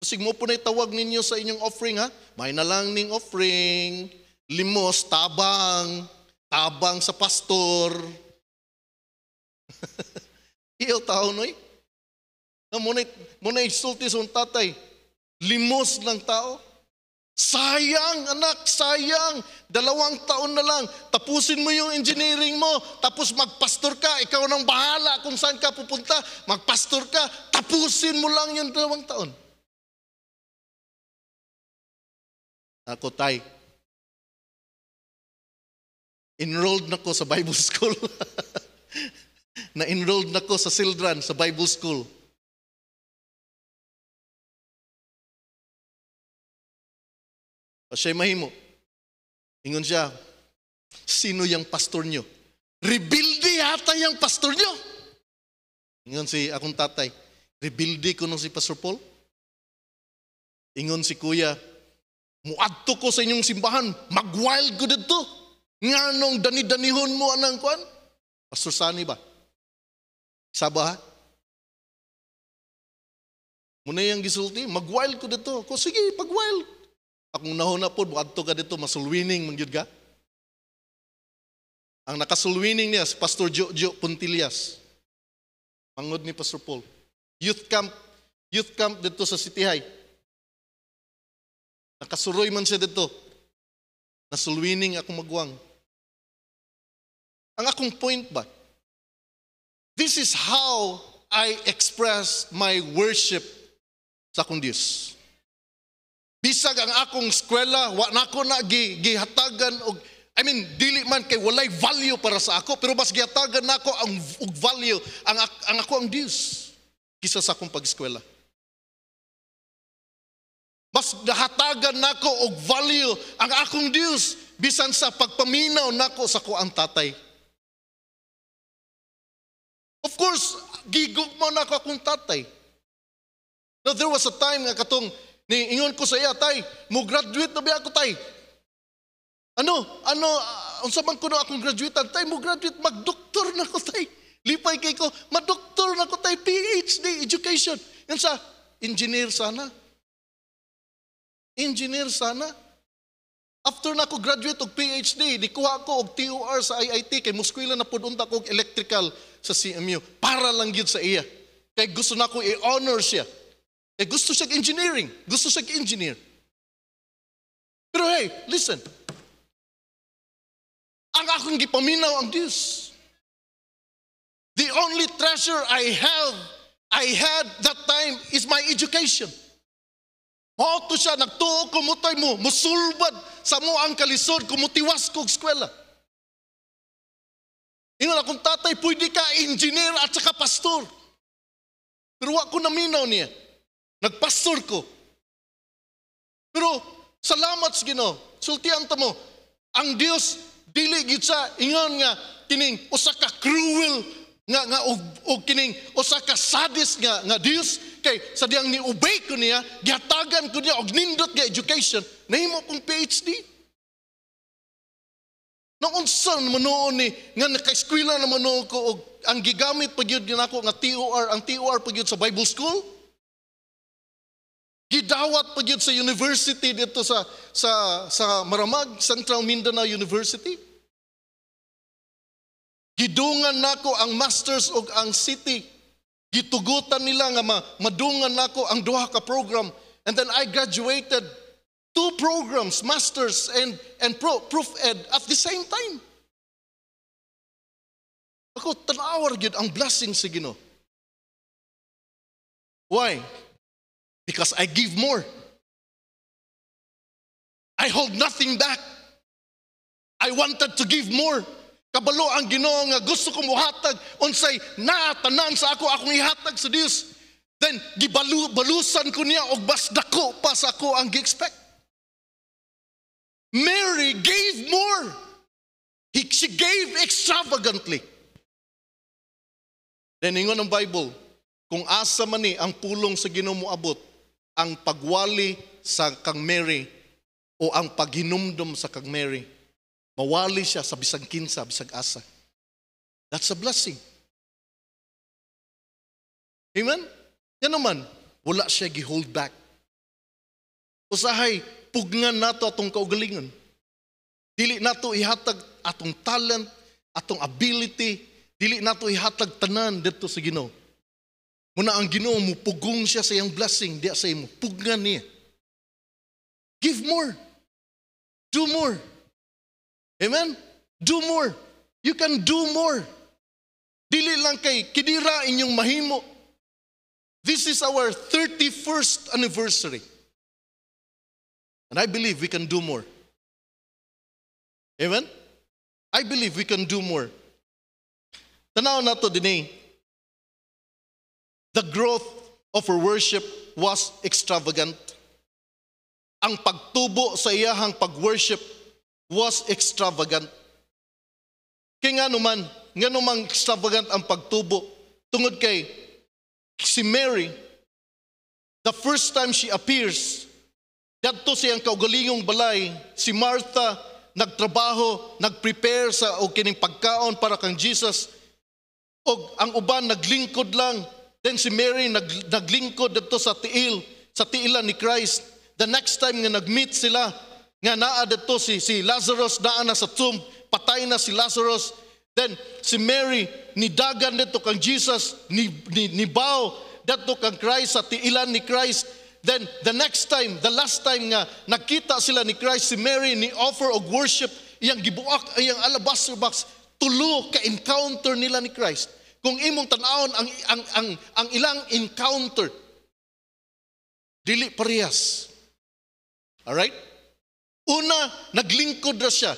Speaker 2: Sigmo po na itawag ninyo sa inyong offering ha. May ning offering, limos, tabang, tabang sa pastor. Iyo tao noy. Na muna, muna insulti sa tatay. Limos ng tao. Sayang, anak, sayang. Dalawang taon na lang. Tapusin mo yung engineering mo. Tapos magpastor ka. Ikaw nang bahala kung saan ka pupunta. Magpastor ka. Tapusin mo lang yung dalawang taon. ako, Tay, enrolled na ko sa Bible School. na-enrolled na ko sa children sa Bible School. Siya'y mahimo. Ingon siya, sino yung pastor nyo? Rebuildi yata yung pastor nyo. Ingon si akong tatay, rebuildi ko nung si Pastor Paul. Ingon si kuya, Muadto ko sa inyong simbahan, Magwild wild ko dito. Nga nung dani-danihon mo anang kwan? Pastor Sani ba? Sabah? Muna yung gisulti, mag-wild ko dito. Ko, sige, pag Akong nahuna po, muadto ka dito, masulwining, mangyod ka. Ang nakasulwining niya, si Pastor Jojo Puntilias. Mangod ni Pastor Paul. Youth camp, youth camp dito sa City High. Nakasuroy man siya dito. Nasulwining akong magwang. Ang akong point ba? This is how I express my worship sa akong Diyos. Bisag ang akong eskwela, wa na ko na gi, gihatagan og I mean, dili man kay walay value para sa ako, pero mas gihatagan nako ang og value ang ang ako ang Dios kisa sa akong pag-eskwela. Mas nahatagan nako og value ang akong Dios bisan sa pagpaminaw nako sa kuang tatay. Of course, gigugma mo nako akong tatay. Now, there was a time nga katong, ni ingon ko sa iya, tay, mo graduate na ba ako, tay? Ano, ano, uh, unsa man kuno akong graduate, tay, mo graduate, magdoktor na ko, tay. Lipay kay ko, madoktor na ko, tay, PhD, education. Yan sa, engineer sana engineer sana. After na ako graduate og PhD, dikuha ko og TOR sa IIT kay muskwila na pud unta ko og electrical sa CMU para lang gyud sa iya. Kay gusto na ko i-honor siya. Kay gusto siya engineering, gusto siya engineer.
Speaker 1: Pero hey, listen. Ang akong gipaminaw ang
Speaker 2: Dios. The only treasure I have, I had that time is my education. Mao to siya nagtuo kumutoy mo, musulbad sa mo ang kalisod kumutiwas kog eskwela. Ingon akong tatay, pwede ka engineer at saka pastor. Pero wa ko naminaw niya. Nagpastor ko. Pero salamat sa Ginoo. Sultian ta mo, ang Dios dili gid sa ingon nga kining usa ka cruel nga nga og, og kining usa ka sadist nga nga Dios kay sa diyang niubay ko niya, gihatagan ko niya og nindot nga education, nahimo kong PhD. Nang unsan manuon ni nga nakaeskwela na manuon ko og ang gigamit pa gyud nako nga TOR, ang TOR pa sa Bible school. Gidawat pa gyud sa university dito sa sa sa Maramag Central Mindanao University. Gidungan nako ang masters og ang city Gitugutan nila nga ma madungan nako ang duha ka program. And then I graduated two programs, masters and and pro, proof ed at the same time.
Speaker 1: Ako tanawar gyud ang blessing si Ginoo. Why? Because I give more.
Speaker 2: I hold nothing back. I wanted to give more. Kabalo ang Ginoo nga gusto ko muhatag unsay naa sa ako akong ihatag sa Dios. Then gibalu balusan ko niya og bas dako pa sa ako ang gi-expect. Mary gave more. He, she gave
Speaker 1: extravagantly.
Speaker 2: Then ingon ang Bible, kung asa man ni ang pulong sa Ginoo abot, ang pagwali sa kang Mary o ang paghinumdom sa kang Mary Mawali siya sa bisag kinsa, bisag asa. That's a blessing. Amen? Yan naman, wala siya gi-hold back. Usahay, pugnan nato atong kaugalingon. Dili nato ihatag atong talent, atong ability, dili nato ihatag tanan dito sa Ginoo. Muna ang Ginoo mo pugong siya sa iyang blessing diya sa imo. Pugnan niya. Give more. Do more. Amen? Do more. You can do more. Dili lang kay kidira inyong mahimo. This is our 31st anniversary. And I believe we
Speaker 1: can do more. Amen? I believe we can do more. Tanaw na to dinay. The growth
Speaker 2: of her worship was extravagant. Ang pagtubo sa iyahang pag-worship was extravagant. Kaya nga naman, nga naman extravagant ang pagtubo. Tungod kay si Mary, the first time she appears, siya ang kaugalingong balay, si Martha nagtrabaho, nagprepare sa o kining pagkaon para kang Jesus. O ang uban naglingkod lang. Then si Mary nag, naglingkod dadto sa tiil, sa tiilan ni Christ. The next time nga nagmeet sila, nga naa dito si, si Lazarus naa na sa tomb, patay na si Lazarus. Then si Mary nidagan dito kang Jesus, ni, ni, ni nibaw dito kang Christ sa tiilan ni Christ. Then the next time, the last time nga nakita sila ni Christ si Mary ni offer of worship iyang gibuak iyang alabaster box tulo ka encounter nila ni Christ. Kung imong tanawon ang ang ang ang ilang encounter dili parehas. All right? Una, naglingkod ra siya.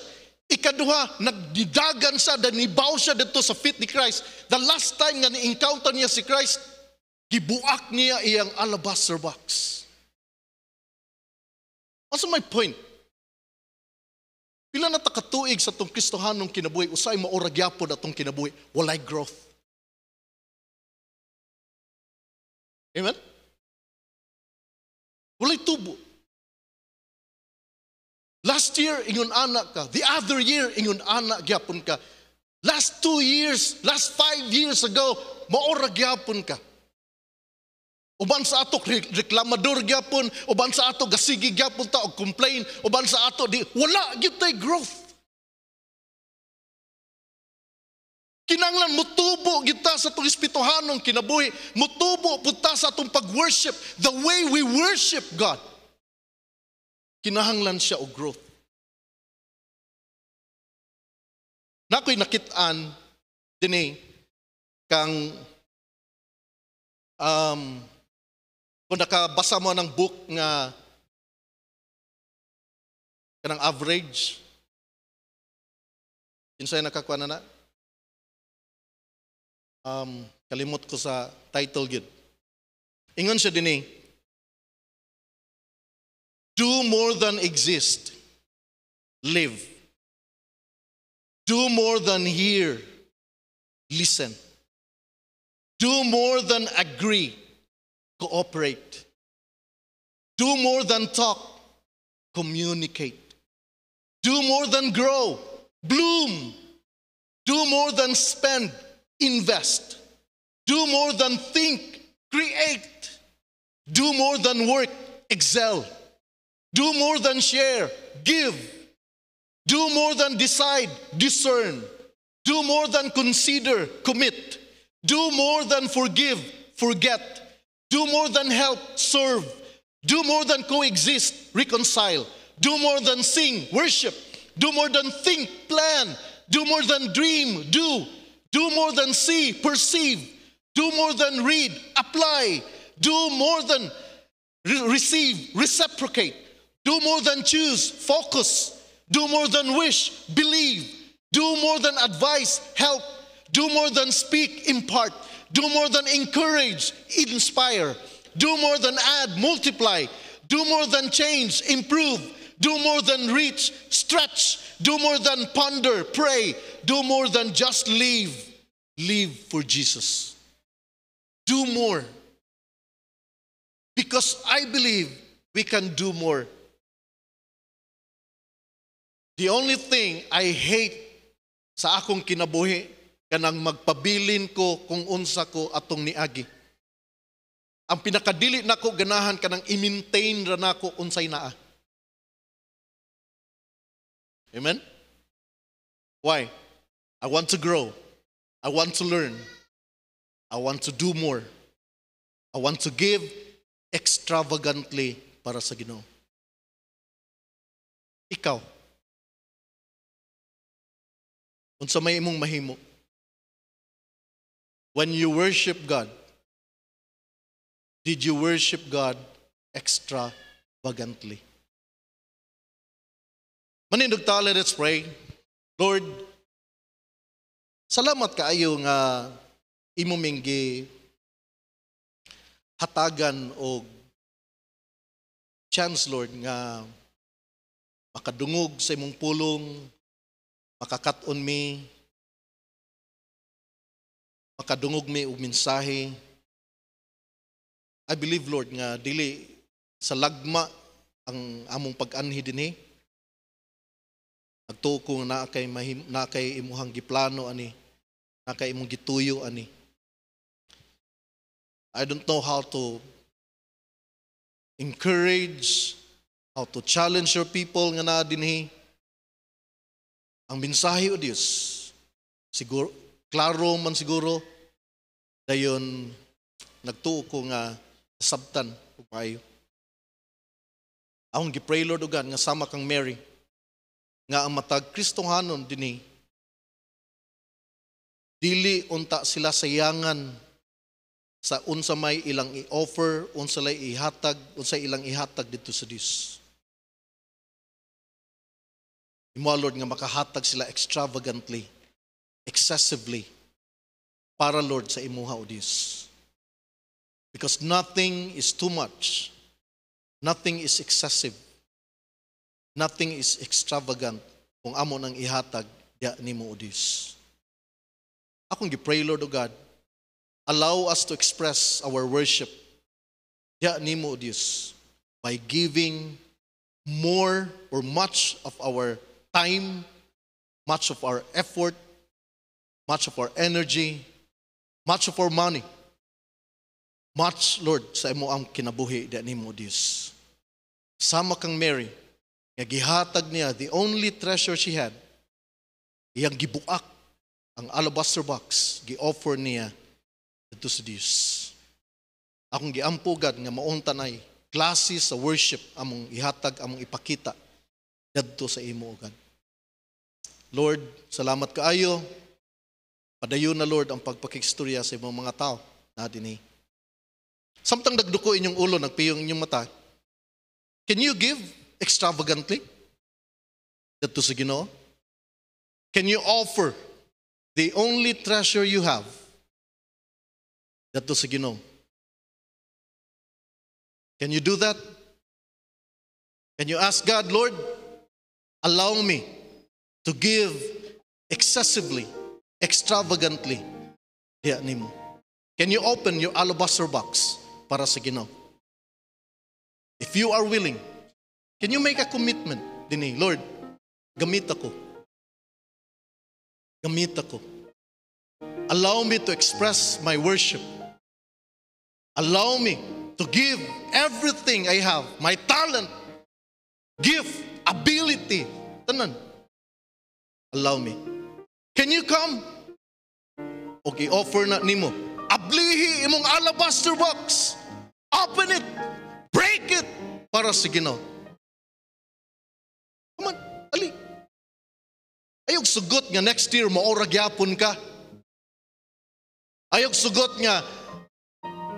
Speaker 2: Ikaduha, nagdidagan siya, danibaw siya dito sa feet ni Christ. The last time nga ni-encounter niya si Christ, gibuak niya iyang alabaster box. Asa my point? Pila na katuig sa itong Kristohanong kinabuhi, usay maoragyapon
Speaker 1: na itong kinabuhi, walay growth. Amen? Walay tubo.
Speaker 2: Last year, ingon anak ka. The other year, ingon anak gyapon ka. Last two years, last five years ago, maora gyapon ka. Uban sa ato reklamador gyapon, uban sa ato gasigi gyapon ta og complain, uban sa ato di wala gyud growth. Kinanglan mutubo kita sa itong espirituhanong kinabuhi. Mutubo punta sa itong pag-worship. The way we worship God kinahanglan siya
Speaker 1: o growth. Nakoy nakit-an dinhi eh, kang um, kung nakabasa mo ng book nga kanang average kinsay nakakuha na na um, kalimot ko sa title gid ingon siya dinhi eh, Do more than exist, live. Do more than hear, listen. Do more than agree, cooperate. Do more than talk, communicate.
Speaker 2: Do more than grow, bloom. Do more than spend, invest. Do more than think, create. Do more than work, excel. Do more than share, give. Do more than decide, discern. Do more than consider, commit. Do more than forgive, forget. Do more than help, serve. Do more than coexist, reconcile. Do more than sing, worship. Do more than think, plan. Do more than dream, do. Do more than see, perceive. Do more than read, apply. Do more than re- receive, reciprocate. Do more than choose, focus. Do more than wish, believe. Do more than advise, help. Do more than speak, impart. Do more than encourage, inspire. Do more than add, multiply. Do more than change, improve. Do more than reach, stretch. Do more than ponder, pray. Do more than just leave, Leave for Jesus. Do more.
Speaker 1: Because I believe we can do more
Speaker 2: The only thing I hate sa akong kinabuhi kanang magpabilin ko kung unsa ko atong niagi. Ang pinakadili nako ganahan kanang i-maintain ra nako unsay naa.
Speaker 1: Amen? Why? I want to grow.
Speaker 2: I want to learn. I want to do more. I want to give extravagantly para sa Ginoo.
Speaker 1: Ikaw, unsa may imong mahimo when you worship God did you worship God extravagantly ta let's pray. Lord, salamat kaayo nga imuminggi hatagan og chance, Lord, nga makadungog sa imong pulong, makakat on me,
Speaker 2: makadungog me og mensahe. I believe, Lord, nga dili sa lagma ang among pag-anhi dinhi. Nagtuko na kay mahim, na kay imuhang giplano ani, na kay imong gituyo ani. I don't know how to encourage, how to challenge your people nga na dinhi. Ang mensahe o Diyos, siguro, klaro man siguro, dayon nagtuo ko nga sabtan ug maayo. Ahon gipray Lord ugan nga sama kang Mary nga ang matag Kristohanon dinhi dili unta sila sayangan sa unsa may ilang i-offer, unsa lay ihatag, unsa ilang ihatag dito sa Dios. Imo, Lord, nga makahatag sila extravagantly, excessively, para, Lord, sa imuha o Diyos. Because nothing is too much. Nothing is excessive. Nothing is extravagant kung amo nang ihatag diya nimo o Diyos. Akong gipray, Lord, o God, allow us to express our worship diya nimo o Diyos by giving more or much of our time, much of our effort, much of our energy, much of our money. Much, Lord, sa imo ang kinabuhi di nimo Dios. Sama kang Mary, nga gihatag niya the only treasure she had, iyang gibuak ang alabaster box, gi-offer niya dito sa Dios. Akong giampugan nga maunta nay klase sa worship among ihatag among ipakita dadto sa imo God. Lord, salamat kaayo. Padayon na Lord ang pagpakikstorya sa imong mga tao na dinhi. Eh. Samtang nagduko inyong ulo, nagpiyong inyong mata, can you give extravagantly? Dito sa Ginoo? Can you offer the
Speaker 1: only treasure you have? Dito sa Ginoo. Can you do that? Can you ask God, Lord,
Speaker 2: allow me to give excessively, extravagantly diya nimo. Can you open your alabaster box para sa ginaw? If you are willing, can you make a commitment
Speaker 1: dinhi, Lord, gamit ako. Gamit ako.
Speaker 2: Allow me to express my worship. Allow me to give everything I have, my talent, gift, ability, tanan, Allow me. Can you come? Okay, offer na nimo. Ablihi imong alabaster box. Open it. Break it. Para sa Ginoo. Come on, ali. Ayog sugot nga next year maora gyapon ka. Ayog sugot nga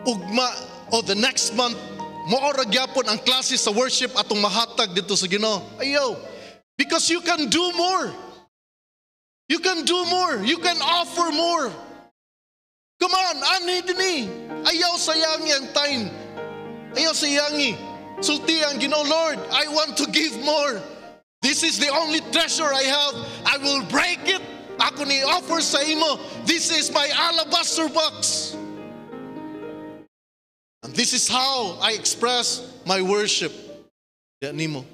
Speaker 2: ugma o oh, the next month maora gyapon ang klase sa worship atong mahatag dito sa Ginoo. Ayaw. Because you can do more. You can do more. You can offer more. Come on, I need dini. Ayaw sayangi ang time. Ayaw sayangi. Sulti ang ginoo, Lord, I want to give more. This is the only treasure I have. I will break it. Ako ni offer sa imo. This is my alabaster box. And this is how I express my worship. Yan nimo.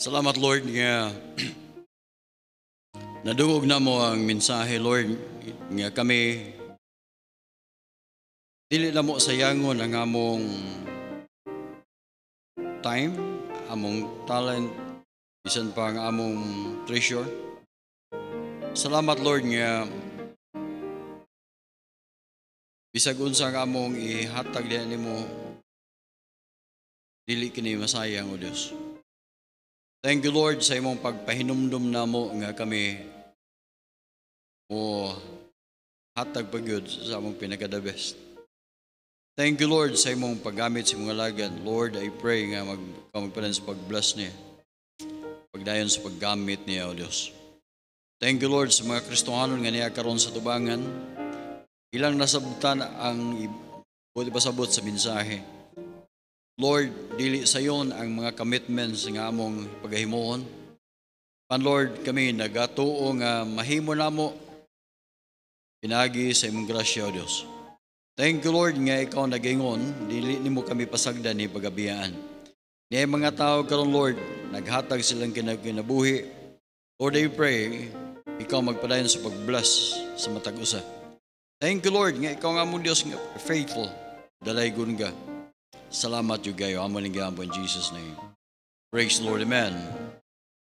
Speaker 3: Salamat Lord nga nadugog na mo ang mensahe Lord nga kami dili na mo sayangon ang among time, among talent, bisan pa ang among treasure. Salamat Lord nga bisag unsa ang among ihatag diha nimo dili kini masayang o Dios. Thank you Lord sa imong pagpahinumdum na mo nga kami mo hatag pagyud sa among pinakada best. Thank you Lord sa imong paggamit sa mga lagan. Lord, I pray nga mag kamagpanan sa pag-bless niya. Pagdayon sa paggamit niya, O Dios. Thank you Lord sa mga Kristohanon nga niya karon sa tubangan. Ilang nasabtan ang pwede pasabot sa mensahe. Lord, dili sayon ang mga commitments nga among pagahimoon. Pan Lord, kami nagatuo nga mahimo namo pinagi sa imong grasya, o Dios. Thank you Lord nga ikaw nagingon, dili nimo kami pasagdan ni pagabiyaan. Ni mga tao karon Lord, naghatag silang kinabuhi. Lord, I pray ikaw magpadayon sa pag-bless sa matag-usa. Thank you Lord nga ikaw nga mong Dios nga faithful. Dalay gunga. Salamat you kayo. Amaling gambon in Jesus' name. Praise the Lord. Amen.